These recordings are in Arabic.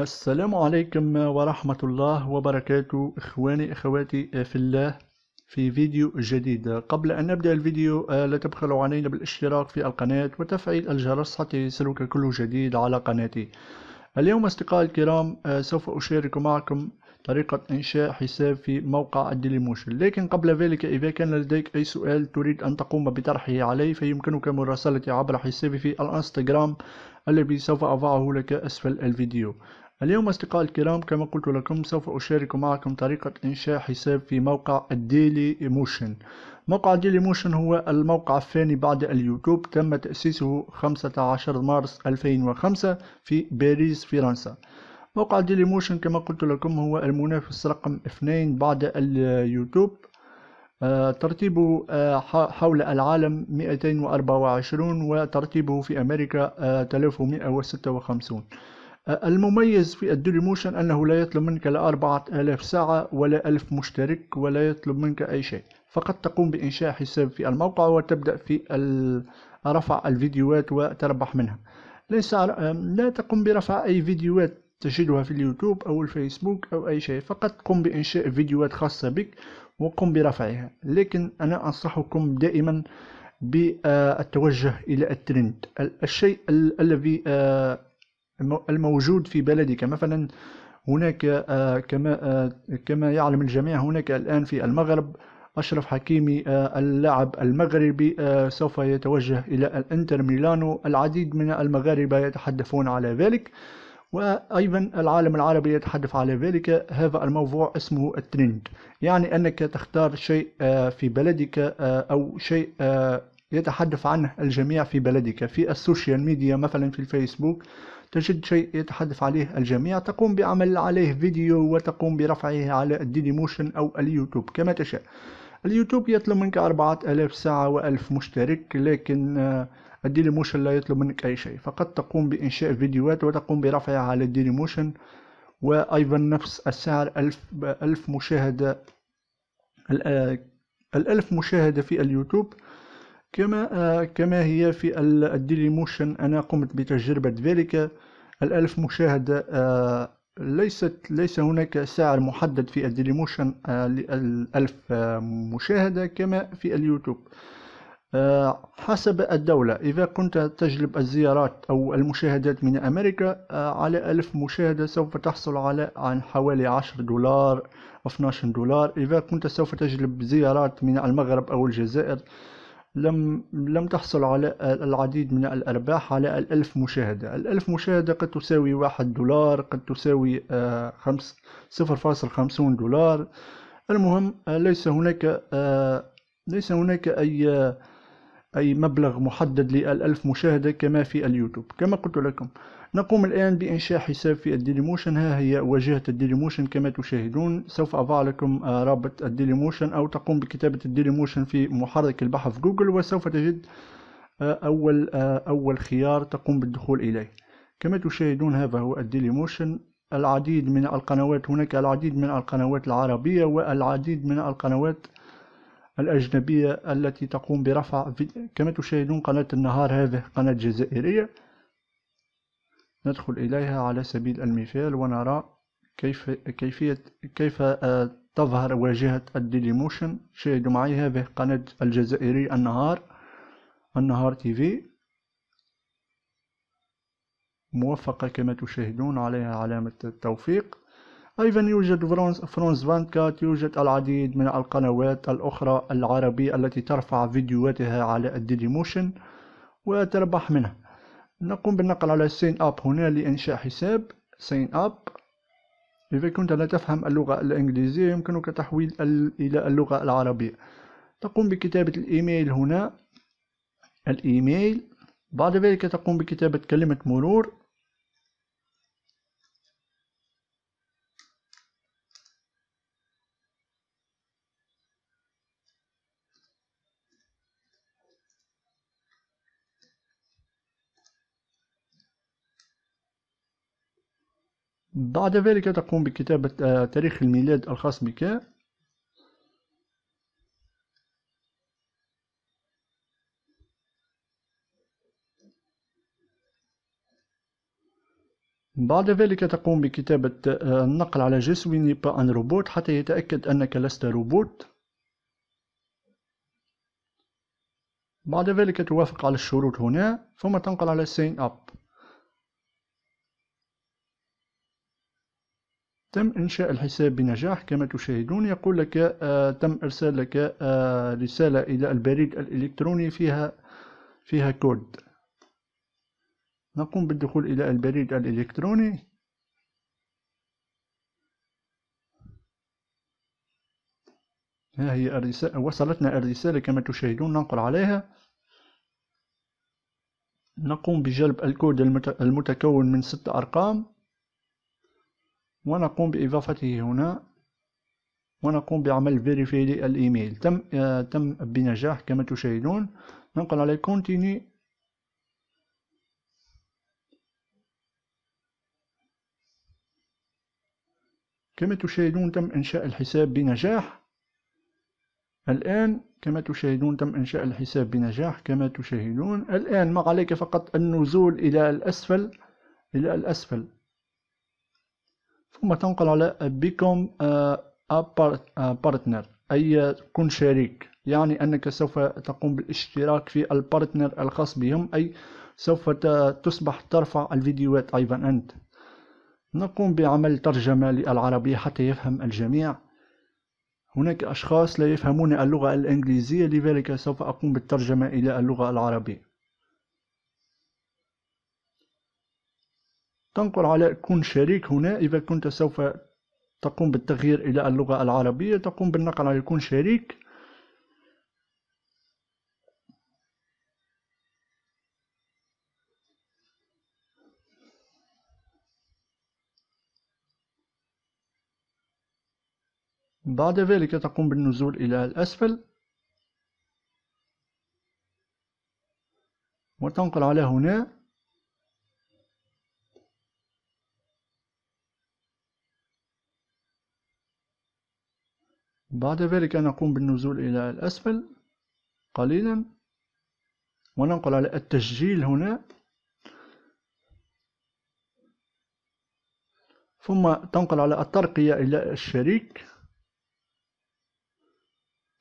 السلام عليكم ورحمة الله وبركاته إخواني إخواتي في الله في فيديو جديد قبل أن نبدأ الفيديو آه، لا تبخلوا علينا بالاشتراك في القناة وتفعيل الجرس حتى يصلك كل جديد على قناتي اليوم أصدقائي الكرام آه، سوف أشارك معكم طريقة إنشاء حساب في موقع الديليموشن لكن قبل ذلك إذا كان لديك أي سؤال تريد أن تقوم بطرحه علي فيمكنك مراسلتي عبر حسابي في الانستغرام الذي سوف أضعه لك أسفل الفيديو اليوم أصدقائي الكرام كما قلت لكم سوف أشارك معكم طريقة إنشاء حساب في موقع الديلي موشن موقع ديلي موشن هو الموقع الثاني بعد اليوتيوب تم تأسيسه 15 مارس 2005 في باريس فرنسا موقع ديلي موشن كما قلت لكم هو المنافس رقم اثنين بعد اليوتيوب آه، ترتيبه آه، حول العالم 224 وترتيبه في أمريكا 1156 آه، المميز في الدولي موشن أنه لا يطلب منك لا 4000 ساعة ولا 1000 مشترك ولا يطلب منك أي شيء فقط تقوم بإنشاء حساب في الموقع وتبدأ في رفع الفيديوهات وتربح منها ليس لا تقوم برفع أي فيديوهات تجدها في اليوتيوب أو الفيسبوك أو أي شيء فقط قم بإنشاء فيديوهات خاصة بك وقم برفعها لكن أنا أنصحكم دائما بالتوجه إلى الترند الشيء الذي آه، الموجود في بلدك مثلا هناك آه، كما آه، كما يعلم الجميع هناك الآن في المغرب أشرف حكيمي آه، اللاعب المغربي سوف يتوجه إلى الإنتر ميلانو العديد من المغاربة يتحدثون على ذلك وأيضا العالم العربي يتحدث على ذلك هذا الموضوع اسمه الترند يعني أنك تختار شيء في بلدك أو شيء يتحدث عنه الجميع في بلدك في السوشيال ميديا مثلا في الفيسبوك تجد شيء يتحدث عليه الجميع تقوم بعمل عليه فيديو وتقوم برفعه على موشن أو اليوتيوب كما تشاء اليوتيوب يطلب منك 4000 ساعة و1000 مشترك لكن موشن آه، لا يطلب منك أي شيء فقط تقوم بإنشاء فيديوهات وتقوم برفعها على موشن وأيضا نفس السعر 1000 ألف مشاهدة آه، الألف مشاهدة في اليوتيوب كما آه، كما هي في موشن أنا قمت بتجربة ذلك الألف مشاهدة آه، ليست ليس هناك سعر محدد في الديليموشن آه، للألف آه، مشاهدة كما في اليوتيوب حسب الدولة إذا كنت تجلب الزيارات أو المشاهدات من أمريكا على ألف مشاهدة سوف تحصل على عن حوالي 10 دولار 12 دولار إذا كنت سوف تجلب زيارات من المغرب أو الجزائر لم لم تحصل على العديد من الأرباح على الألف مشاهدة الألف مشاهدة قد تساوي واحد دولار قد تساوي آه، خمس صفر فاصل خمسون دولار المهم آه، ليس هناك آه، ليس هناك أي أي مبلغ محدد للألف مشاهدة كما في اليوتيوب كما قلت لكم نقوم الآن بإنشاء حساب في الديليموشن ها هي واجهة الديليموشن كما تشاهدون سوف أضع لكم آه، رابط الديليموشن أو تقوم بكتابة الديليموشن في محرك البحث في جوجل وسوف تجد آه، أول آه، أول خيار تقوم بالدخول إليه كما تشاهدون هذا هو الديليموشن العديد من القنوات هناك العديد من القنوات العربية والعديد من القنوات الأجنبية التي تقوم برفع فيديو. كما تشاهدون قناة النهار هذه قناة جزائرية ندخل إليها على سبيل المثال ونرى كيف كيفية كيف آه، تظهر واجهة الديلي موشن شاهدوا معي هذه قناة الجزائري النهار النهار تي في موفقة كما تشاهدون عليها علامة التوفيق أيضا يوجد فرونز, فرونز فانكات يوجد العديد من القنوات الأخرى العربية التي ترفع فيديوهاتها على الديلي موشن وتربح منها نقوم بالنقل على سين اب هنا لإنشاء حساب سين اب إذا كنت لا تفهم اللغة الإنجليزية يمكنك تحويل إلى اللغة العربية تقوم بكتابة الإيميل هنا الإيميل بعد ذلك تقوم بكتابة كلمة مرور بعد ذلك تقوم بكتابة آه، تاريخ الميلاد الخاص بك بعد ذلك تقوم بكتابة آه، النقل على جسوي با أن روبوت حتى يتأكد أنك لست روبوت بعد ذلك توافق على الشروط هنا ثم تنقل على سين أب تم إنشاء الحساب بنجاح كما تشاهدون يقول لك آه، تم إرسال لك آه، رسالة إلى البريد الإلكتروني فيها فيها كود نقوم بالدخول إلى البريد الإلكتروني ها هي الرسالة وصلتنا الرسالة كما تشاهدون ننقل عليها نقوم بجلب الكود المتكون من ست أرقام ونقوم بإضافته هنا ونقوم بعمل فيريفي للإيميل تم آه تم بنجاح كما تشاهدون ننقل على كونتيني كما تشاهدون تم إنشاء الحساب بنجاح الآن كما تشاهدون تم إنشاء الحساب بنجاح كما تشاهدون الآن ما عليك فقط النزول إلى الأسفل إلى الأسفل ثم تنقل على بيكوم بارتنر آه، آه، أي كن شريك يعني أنك سوف تقوم بالاشتراك في البارتنر الخاص بهم أي سوف تصبح ترفع الفيديوهات أيضا أنت نقوم بعمل ترجمة للعربية حتى يفهم الجميع هناك أشخاص لا يفهمون اللغة الإنجليزية لذلك سوف أقوم بالترجمة إلى اللغة العربية تنقل على كن شريك هنا إذا كنت سوف تقوم بالتغيير إلى اللغة العربية تقوم بالنقل على كن شريك بعد ذلك تقوم بالنزول إلى الأسفل وتنقل على هنا بعد ذلك نقوم بالنزول إلى الأسفل قليلا وننقل على التسجيل هنا ثم تنقل على الترقية إلى الشريك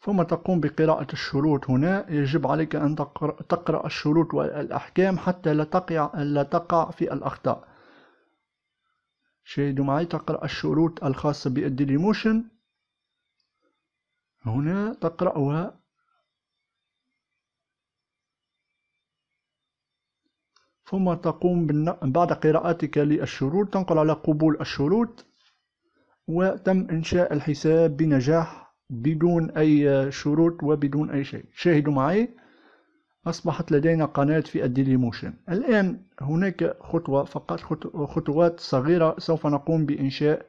ثم تقوم بقراءة الشروط هنا يجب عليك أن تقرأ الشروط والأحكام حتى لا تقع, لا تقع في الأخطاء شاهدوا معي تقرأ الشروط الخاصة بالديليموشن هنا تقرأها ثم تقوم بعد قراءتك للشروط تنقل على قبول الشروط وتم إنشاء الحساب بنجاح بدون أي شروط وبدون أي شيء شاهدوا معي أصبحت لدينا قناة في الديليموشن الآن هناك خطوة فقط خطوات صغيرة سوف نقوم بإنشاء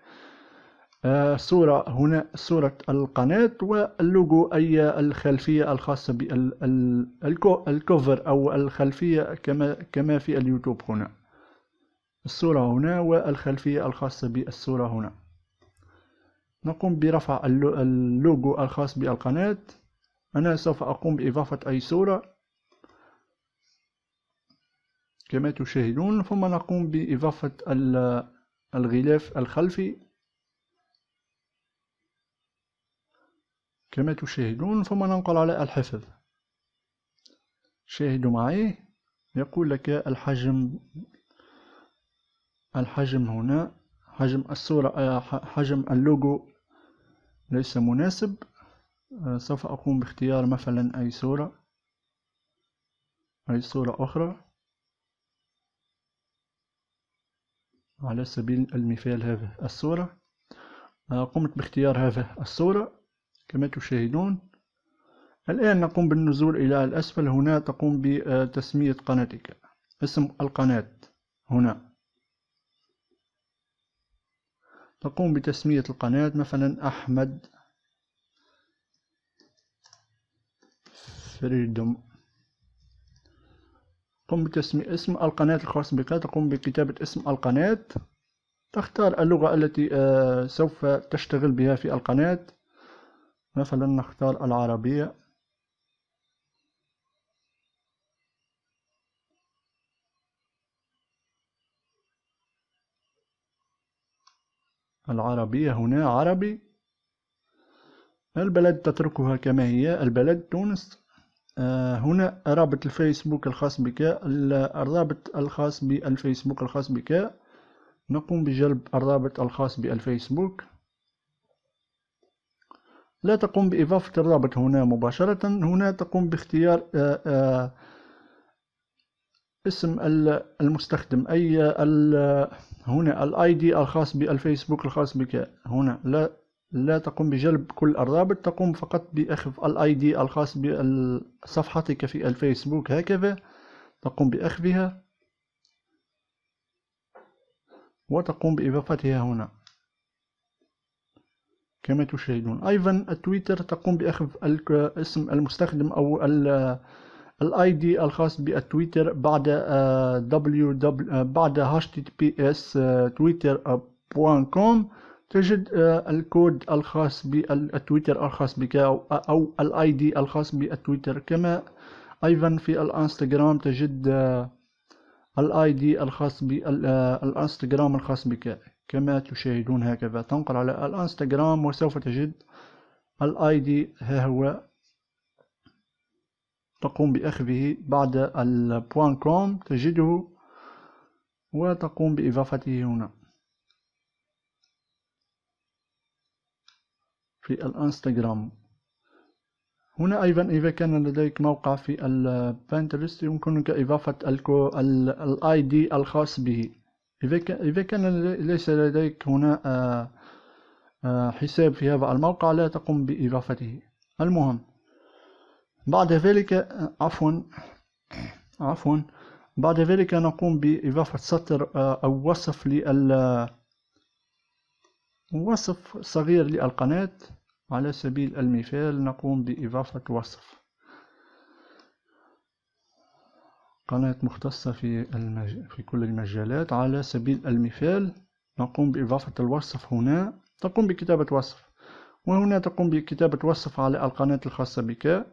صورة آه، هنا صورة القناة واللوجو أي الخلفية الخاصة بالكوفر أو الخلفية كما كما في اليوتيوب هنا الصورة هنا والخلفية الخاصة بالصورة هنا نقوم برفع اللوجو الخاص بالقناة أنا سوف أقوم بإضافة أي صورة كما تشاهدون ثم نقوم بإضافة الغلاف الخلفي كما تشاهدون ثم ننقل على الحفظ شاهدوا معي يقول لك الحجم الحجم هنا حجم الصورة آه، حجم اللوجو ليس مناسب آه، سوف أقوم باختيار مثلا أي صورة أي صورة أخرى على سبيل المثال هذه الصورة آه، قمت باختيار هذه الصورة كما تشاهدون الآن نقوم بالنزول إلى الأسفل هنا تقوم بتسمية قناتك اسم القناة هنا تقوم بتسمية القناة مثلا أحمد فريدوم قم بتسمية اسم القناة الخاص بك تقوم بكتابة اسم القناة تختار اللغة التي آه، سوف تشتغل بها في القناة مثلا نختار العربية العربية هنا عربي البلد تتركها كما هي البلد تونس آه، هنا رابط الفيسبوك الخاص بك الرابط الخاص بالفيسبوك الخاص بك نقوم بجلب الرابط الخاص بالفيسبوك لا تقوم بإضافة الرابط هنا مباشرة هنا تقوم باختيار آه، آه، اسم المستخدم أي هنا الاي دي الخاص بالفيسبوك الخاص بك هنا لا لا تقوم بجلب كل الرابط تقوم فقط بأخذ الاي دي الخاص بصفحتك في الفيسبوك هكذا تقوم بأخذها وتقوم بإضافتها هنا كما تشاهدون ايضا التويتر تقوم باخذ اسم المستخدم او الاي دي الخاص بالتويتر بعد دبليو آه، آه، بعد https آه، كوم تجد الكود الخاص بالتويتر الخاص بك او الاي دي الخاص بالتويتر كما ايضا في الانستغرام تجد الاي دي الخاص بالانستغرام آه، الخاص بك كما تشاهدون هكذا تنقر على الانستغرام وسوف تجد الاي دي ها هو تقوم بأخذه بعد البوان كوم تجده وتقوم بإضافته هنا في الانستغرام هنا أيضا إذا كان لديك موقع في البانترست يمكنك إضافة الاي دي الخاص به إذا كان ليس لديك هنا آه، آه، حساب في هذا الموقع لا تقوم بإضافته المهم بعد ذلك آه، عفوا عفوا بعد ذلك نقوم بإضافة سطر أو وصف لل وصف صغير للقناة على سبيل المثال نقوم بإضافة وصف قناة مختصة في, المج... في كل المجالات على سبيل المثال نقوم بإضافة الوصف هنا تقوم بكتابة وصف وهنا تقوم بكتابة وصف على القناة الخاصة بك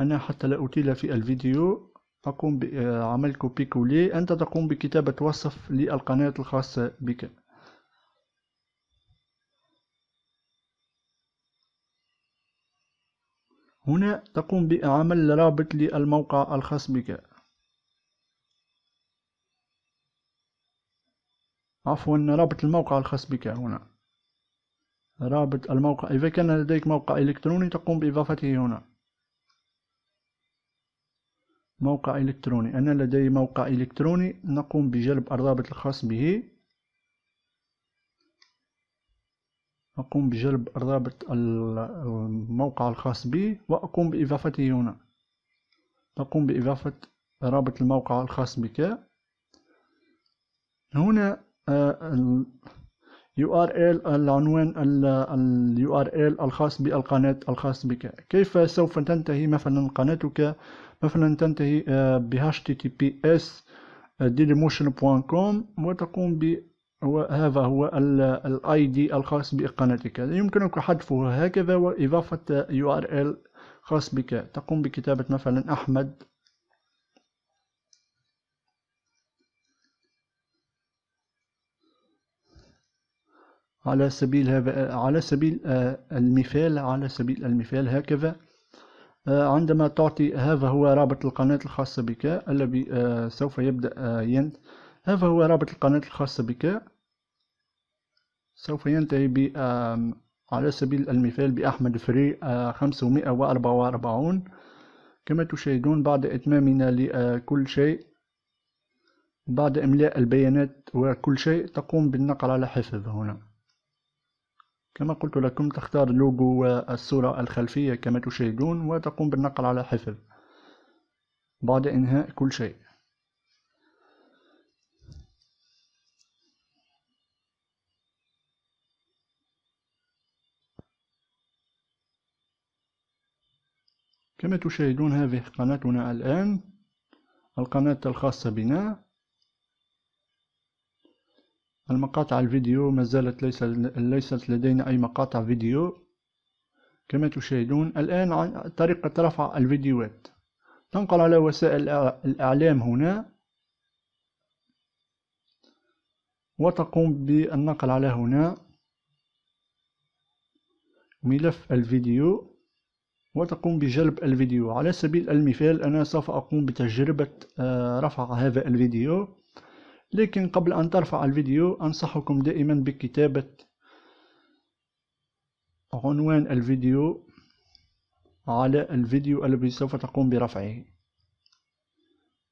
أنا حتى لا أطيل في الفيديو أقوم بعمل كوبي كولي أنت تقوم بكتابة وصف للقناة الخاصة بك هنا تقوم بعمل رابط للموقع الخاص بك عفوا رابط الموقع الخاص بك هنا رابط الموقع إذا كان لديك موقع إلكتروني تقوم بإضافته هنا موقع إلكتروني أنا لدي موقع إلكتروني نقوم بجلب الرابط الخاص به أقوم بجلب الرابط الموقع الخاص بي وأقوم بإضافته هنا اقوم بإضافة رابط الموقع الخاص بك هنا آه، ال العنوان ال الخاص بالقناة الخاص بك كيف سوف تنتهي مثلا قناتك مثلا تنتهي آه، ب https آه، dailymotion.com وتقوم ب هو هذا هو الاي دي الخاص بقناتك يمكنك حذفه هكذا واضافه يو ار ال خاص بك تقوم بكتابه مثلا احمد على سبيل هذا على سبيل آه، المثال على سبيل المثال هكذا آه، عندما تعطي هذا هو رابط القناة الخاصة بك الذي آه، سوف يبدأ هذا هو رابط القناة الخاصة بك سوف ينتهي ب على سبيل المثال بأحمد فري 544 آه، كما تشاهدون بعد إتمامنا لكل شيء بعد إملاء البيانات وكل شيء تقوم بالنقر على حفظ هنا كما قلت لكم تختار لوجو والصورة الخلفية كما تشاهدون وتقوم بالنقر على حفظ بعد إنهاء كل شيء كما تشاهدون هذه قناتنا الآن القناة الخاصة بنا المقاطع الفيديو ما زالت ليس ليست لدينا أي مقاطع فيديو كما تشاهدون الآن عن طريقة رفع الفيديوهات تنقل على وسائل الإعلام هنا وتقوم بالنقل على هنا ملف الفيديو وتقوم بجلب الفيديو على سبيل المثال أنا سوف أقوم بتجربة آه، رفع هذا الفيديو لكن قبل أن ترفع الفيديو أنصحكم دائما بكتابة عنوان الفيديو على الفيديو الذي سوف تقوم برفعه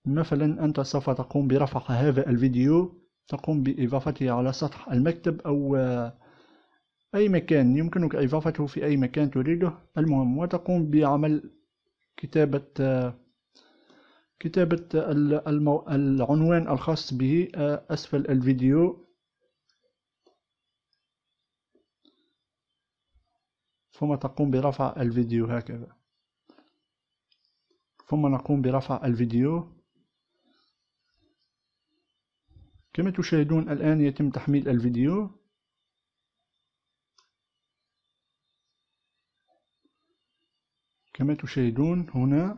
مثلا أنت سوف تقوم برفع هذا الفيديو تقوم بإضافته على سطح المكتب أو آه، أي مكان يمكنك إضافته في أي مكان تريده المهم وتقوم بعمل كتابة كتابة العنوان الخاص به آه، أسفل الفيديو ثم تقوم برفع الفيديو هكذا ثم نقوم برفع الفيديو كما تشاهدون الآن يتم تحميل الفيديو كما تشاهدون هنا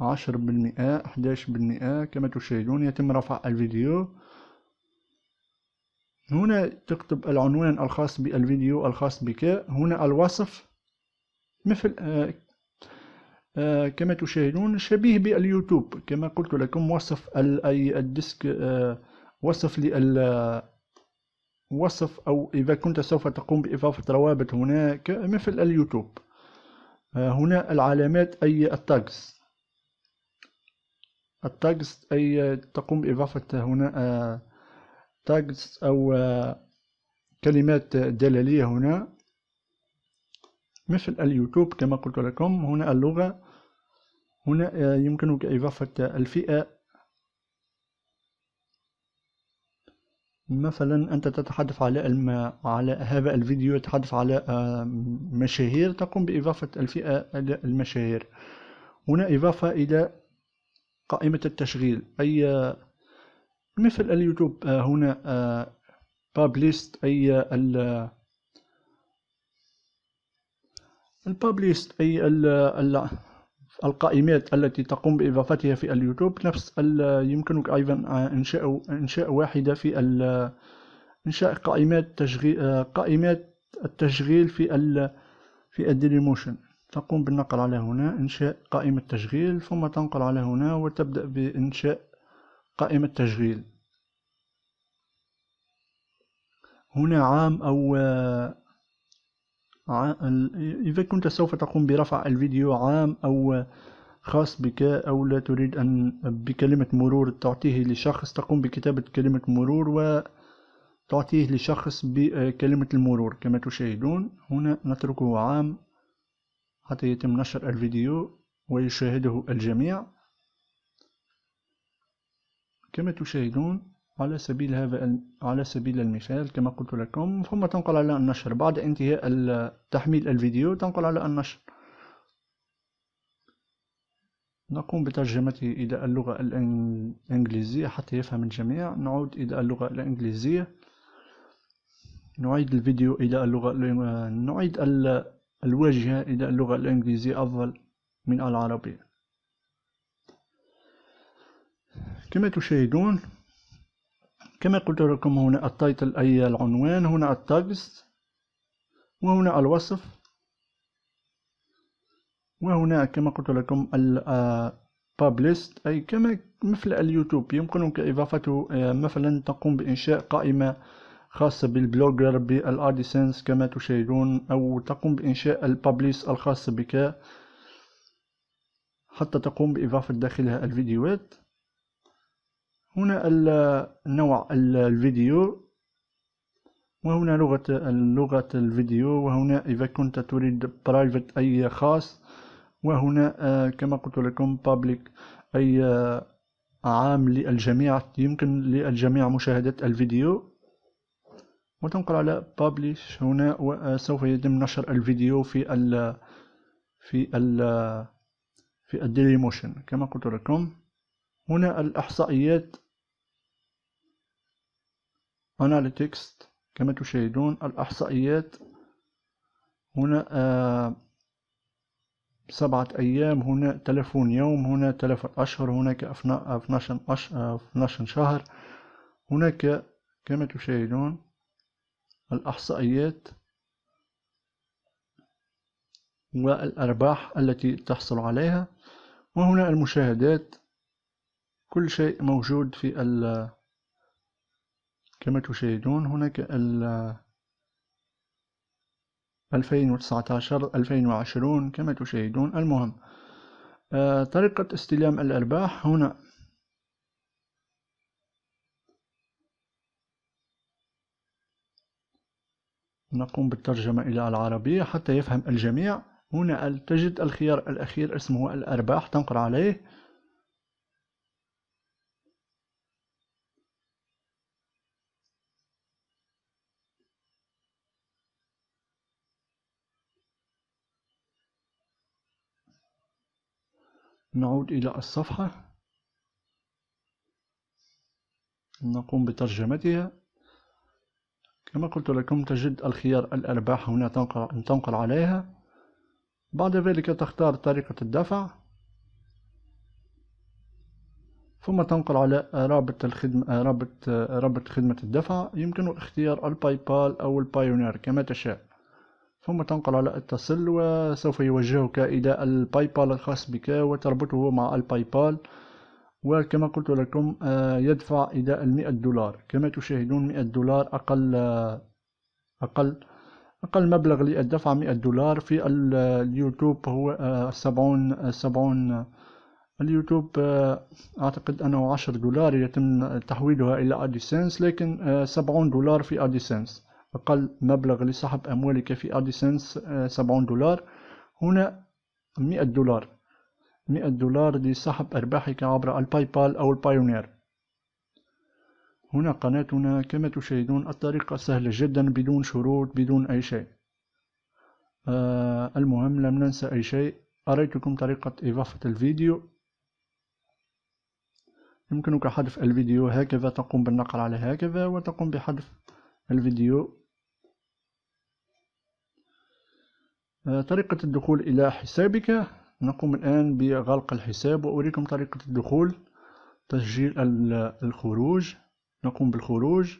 عشر بالمئة أحداش بالمئة كما تشاهدون يتم رفع الفيديو هنا تكتب العنوان الخاص بالفيديو الخاص بك هنا الوصف مثل آه آه كما تشاهدون شبيه باليوتيوب كما قلت لكم وصف أي الديسك آه وصف لل آه، وصف أو إذا كنت سوف تقوم بإضافة روابط هناك مثل اليوتيوب آه، هنا العلامات أي التاجز التاجز أي تقوم بإضافة هنا آه، تاجز أو آه، كلمات دلالية هنا مثل اليوتيوب كما قلت لكم هنا اللغة هنا يمكنك إضافة الفئة مثلا أنت تتحدث على الم... على هذا الفيديو يتحدث على آه، مشاهير تقوم بإضافة الفئة المشاهير هنا إضافة إلى قائمة التشغيل أي آه، مثل اليوتيوب آه، هنا بابليست أي ال البابليست أي ال القائمات التي تقوم بإضافتها في اليوتيوب نفس يمكنك أيضا آه، إنشاء إنشاء واحدة في إنشاء قائمات تشغيل آه، قائمات التشغيل في ال في الديليموشن تقوم بالنقر على هنا إنشاء قائمة تشغيل ثم تنقل على هنا وتبدأ بإنشاء قائمة تشغيل هنا عام أو آه، إذا كنت سوف تقوم برفع الفيديو عام أو خاص بك أو لا تريد أن بكلمة مرور تعطيه لشخص تقوم بكتابة كلمة مرور وتعطيه لشخص بكلمة المرور كما تشاهدون هنا نتركه عام حتى يتم نشر الفيديو ويشاهده الجميع كما تشاهدون على سبيل هذا على سبيل المثال كما قلت لكم ثم تنقل على النشر بعد انتهاء تحميل الفيديو تنقل على النشر نقوم بترجمته إلى اللغة الإنجليزية حتى يفهم الجميع نعود إلى اللغة الإنجليزية نعيد الفيديو إلى اللغة نعيد الواجهة إلى اللغة الإنجليزية أفضل من العربية كما تشاهدون كما قلت لكم هنا التايتل أي العنوان هنا التكست وهنا الوصف وهنا كما قلت لكم البابليست آه، أي كما مثل اليوتيوب يمكنك إضافته آه، مثلا تقوم بإنشاء قائمة خاصة بالبلوجر بالأديسنس كما تشاهدون أو تقوم بإنشاء البابليست الخاص بك حتى تقوم بإضافة داخلها الفيديوهات هنا النوع الفيديو وهنا لغة اللغة الفيديو وهنا إذا كنت تريد برايفت أي خاص وهنا آه، كما قلت لكم public أي آه، عام للجميع يمكن للجميع مشاهدة الفيديو وتنقل على publish هنا وسوف آه، يتم نشر الفيديو في ال في ال في الديلي موشن كما قلت لكم هنا الإحصائيات أناليتكس كما تشاهدون الإحصائيات هنا آه سبعة أيام هنا تلفون يوم هنا تلف أشهر هناك 12 شهر هناك كما تشاهدون الإحصائيات والأرباح التي تحصل عليها وهنا المشاهدات كل شيء موجود في ال كما تشاهدون هناك ال 2019 2020 كما تشاهدون المهم آه، طريقة استلام الأرباح هنا نقوم بالترجمة إلى العربية حتى يفهم الجميع هنا تجد الخيار الأخير اسمه الأرباح تنقر عليه نعود إلى الصفحة نقوم بترجمتها كما قلت لكم تجد الخيار الأرباح هنا تنقل عليها بعد ذلك تختار طريقة الدفع ثم تنقل على رابط الخدمة, رابط, رابط خدمة الدفع يمكن اختيار الباي بال أو البايونير كما تشاء ثم تنقل على اتصل وسوف يوجهك إلى الباي بال الخاص بك وتربطه مع الباي بال وكما قلت لكم آه، يدفع إلى المئة دولار كما تشاهدون مئة دولار أقل آه، أقل أقل مبلغ للدفع مئة دولار في آه، اليوتيوب هو سبعون سبعون اليوتيوب أعتقد أنه عشر دولار يتم تحويلها إلى أديسنس لكن سبعون دولار في أديسنس أقل مبلغ لسحب أموالك في أديسنس آه، سبعون دولار هنا مئة دولار مئة دولار لسحب أرباحك عبر الباي بال أو البايونير هنا قناتنا كما تشاهدون الطريقة سهلة جدا بدون شروط بدون أي شيء آه المهم لم ننسى أي شيء أريتكم طريقة إضافة الفيديو يمكنك حذف الفيديو هكذا تقوم بالنقر على هكذا وتقوم بحذف الفيديو آه، طريقة الدخول إلى حسابك نقوم الآن بغلق الحساب وأريكم طريقة الدخول تسجيل الخروج نقوم بالخروج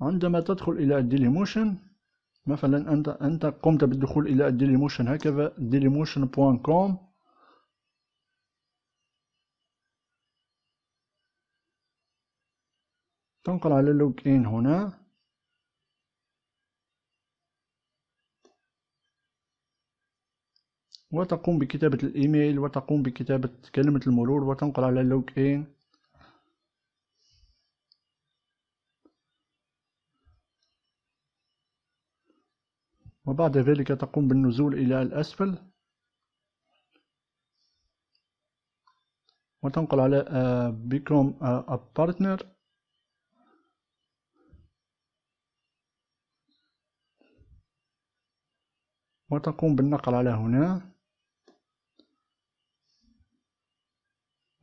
عندما تدخل إلى موشن مثلا أنت أنت قمت بالدخول إلى موشن هكذا ديلي موشن كوم تنقل على لوج إن هنا وتقوم بكتابة الإيميل وتقوم بكتابة كلمة المرور وتنقل على لوج إن وبعد ذلك تقوم بالنزول إلى الأسفل وتنقل على آه، become a partner وتقوم بالنقل على هنا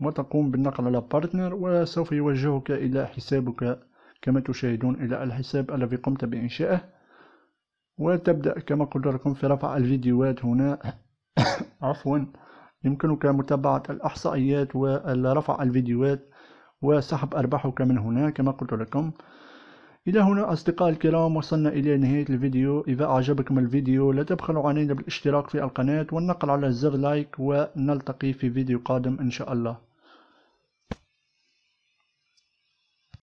وتقوم بالنقل على بارتنر وسوف يوجهك إلى حسابك كما تشاهدون إلى الحساب الذي قمت بإنشائه وتبدأ كما قلت لكم في رفع الفيديوهات هنا عفوا يمكنك متابعة الإحصائيات ورفع الفيديوهات وسحب أرباحك من هنا كما قلت لكم إلى هنا أصدقاء الكرام وصلنا إلى نهاية الفيديو إذا أعجبكم الفيديو لا تبخلوا علينا بالاشتراك في القناة والنقر على زر لايك ونلتقي في فيديو قادم إن شاء الله